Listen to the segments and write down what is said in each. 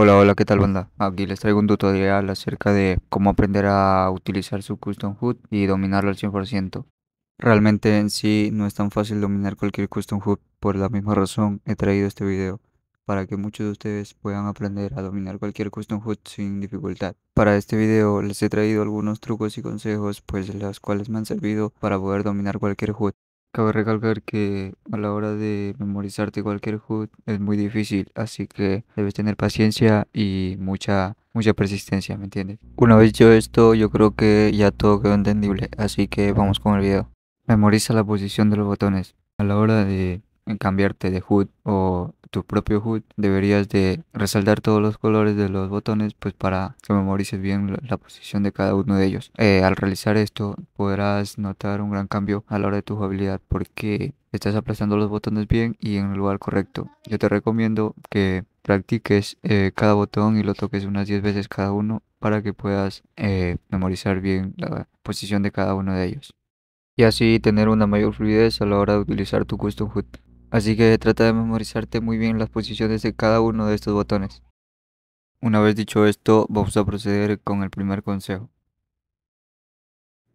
Hola, hola, ¿qué tal banda? Aquí les traigo un tutorial acerca de cómo aprender a utilizar su custom hood y dominarlo al 100%. Realmente en sí no es tan fácil dominar cualquier custom hood, por la misma razón he traído este video, para que muchos de ustedes puedan aprender a dominar cualquier custom hood sin dificultad. Para este video les he traído algunos trucos y consejos, pues los cuales me han servido para poder dominar cualquier hood. Cabe recalcar que a la hora de memorizarte cualquier HUD es muy difícil, así que debes tener paciencia y mucha mucha persistencia, ¿me entiendes? Una vez yo esto, yo creo que ya todo quedó entendible, así que vamos con el video. Memoriza la posición de los botones. A la hora de en cambiarte de hood o tu propio hood deberías de resaltar todos los colores de los botones pues para que memorices bien la, posición de cada uno de ellos. Eh, al realizar esto podrás notar un gran cambio a la hora de tu habilidad porque estás aplastando los botones bien y en el lugar correcto. Yo te recomiendo que practiques eh, cada botón y lo toques unas 10 veces cada uno para que puedas eh, memorizar bien la posición de cada uno de ellos. Y así tener una mayor fluidez a la hora de utilizar tu custom hood así que trata de memorizarte muy bien las posiciones de cada uno de estos botones. Una vez dicho esto, vamos a proceder con el primer consejo.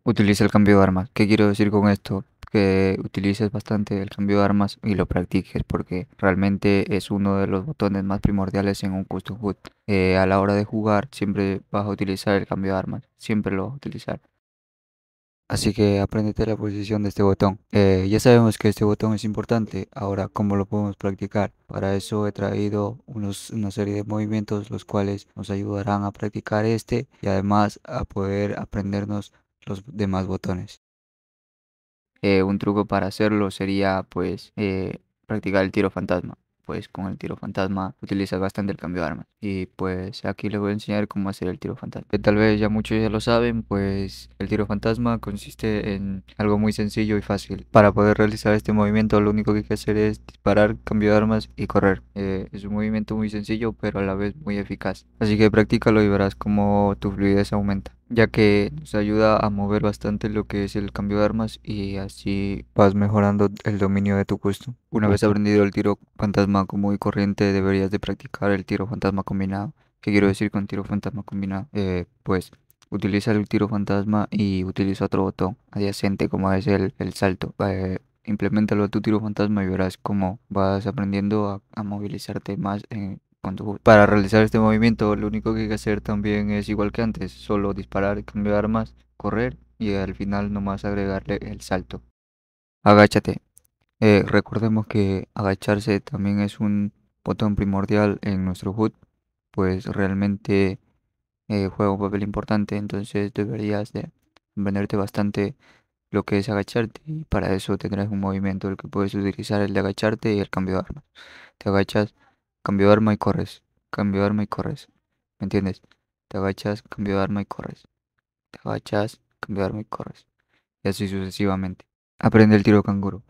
Utiliza el cambio de armas. ¿Qué quiero decir con esto? Que utilices bastante el cambio de armas y lo practiques porque realmente es uno de los botones más primordiales en un custom hood. Eh, a la hora de jugar siempre vas a utilizar el cambio de armas, siempre lo vas a utilizar. Así que aprendete la posición de este botón. Eh, ya sabemos que este botón es importante, ahora cómo lo podemos practicar. Para eso he traído una serie de movimientos los cuales nos ayudarán a practicar este y además a poder aprendernos los demás botones. Eh, un truco para hacerlo sería pues eh, practicar el tiro fantasma pues con el tiro fantasma utilizas bastante el cambio de armas. Y pues aquí les voy a enseñar cómo hacer el tiro fantasma. Que tal vez ya muchos ya lo saben, pues el tiro fantasma consiste en algo muy sencillo y fácil. Para poder realizar este movimiento lo único que hay que hacer es disparar, cambio de armas y correr. Eh, es un movimiento muy sencillo pero a la vez muy eficaz. Así que practícalo y verás como tu fluidez aumenta ya que nos ayuda a mover bastante lo que es el cambio de armas y así vas mejorando el dominio de tu puesto. Una vez aprendido el tiro fantasma como y corriente, deberías de practicar el tiro fantasma combinado. ¿Qué quiero decir con tiro fantasma combinado? Eh, pues utiliza el tiro fantasma y utiliza otro botón adyacente como es el, salto. Eh, implementalo a tu tiro fantasma y verás cómo vas aprendiendo a, a movilizarte más en, eh, para realizar este movimiento lo único que hay que hacer también es igual que antes, solo disparar, cambiar armas, correr y al final nomás agregarle el salto. Agáchate. Eh, recordemos que agacharse también es un botón primordial en nuestro HUD, pues realmente eh, juega un papel importante, entonces deberías de aprenderte bastante lo que es agacharte y para eso tendrás un movimiento el que puedes utilizar el de agacharte y el cambio de armas. Te agachas cambio de arma y corres, cambio de arma y corres, ¿me entiendes? Te agachas, cambio de arma y corres, te agachas, cambio de arma y corres, y así sucesivamente. Aprende el tiro canguro.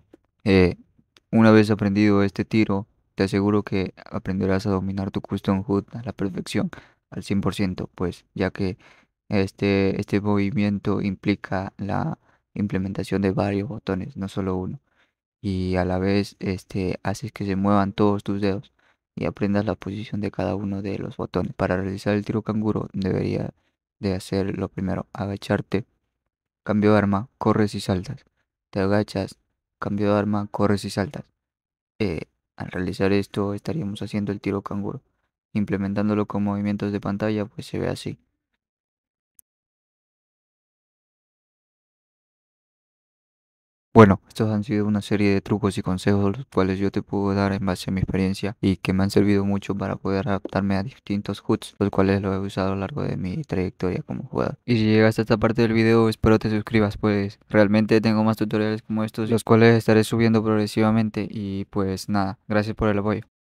Eh, una vez aprendido este tiro, te aseguro que aprenderás a dominar tu custom hood a la perfección, al 100%, pues ya que este, este movimiento implica la implementación de varios botones, no solo uno. Y a la vez este, haces que se muevan todos tus dedos y aprendas la posición de cada uno de los botones. Para realizar el tiro canguro debería de hacer lo primero, agacharte, cambio de arma, corres y saltas. Te agachas, cambio de arma, corres y saltas. Eh, al realizar esto estaríamos haciendo el tiro canguro. Implementándolo con movimientos de pantalla pues se ve así. Bueno, estos han sido una serie de trucos y consejos los cuales yo te puedo dar en base a mi experiencia y que me han servido mucho para poder adaptarme a distintos HUDs, los cuales lo he usado a lo largo de mi trayectoria como jugador. Y si llegas a esta parte del video, espero te suscribas, pues realmente tengo más tutoriales como estos, los cuales estaré subiendo progresivamente y pues nada, gracias por el apoyo.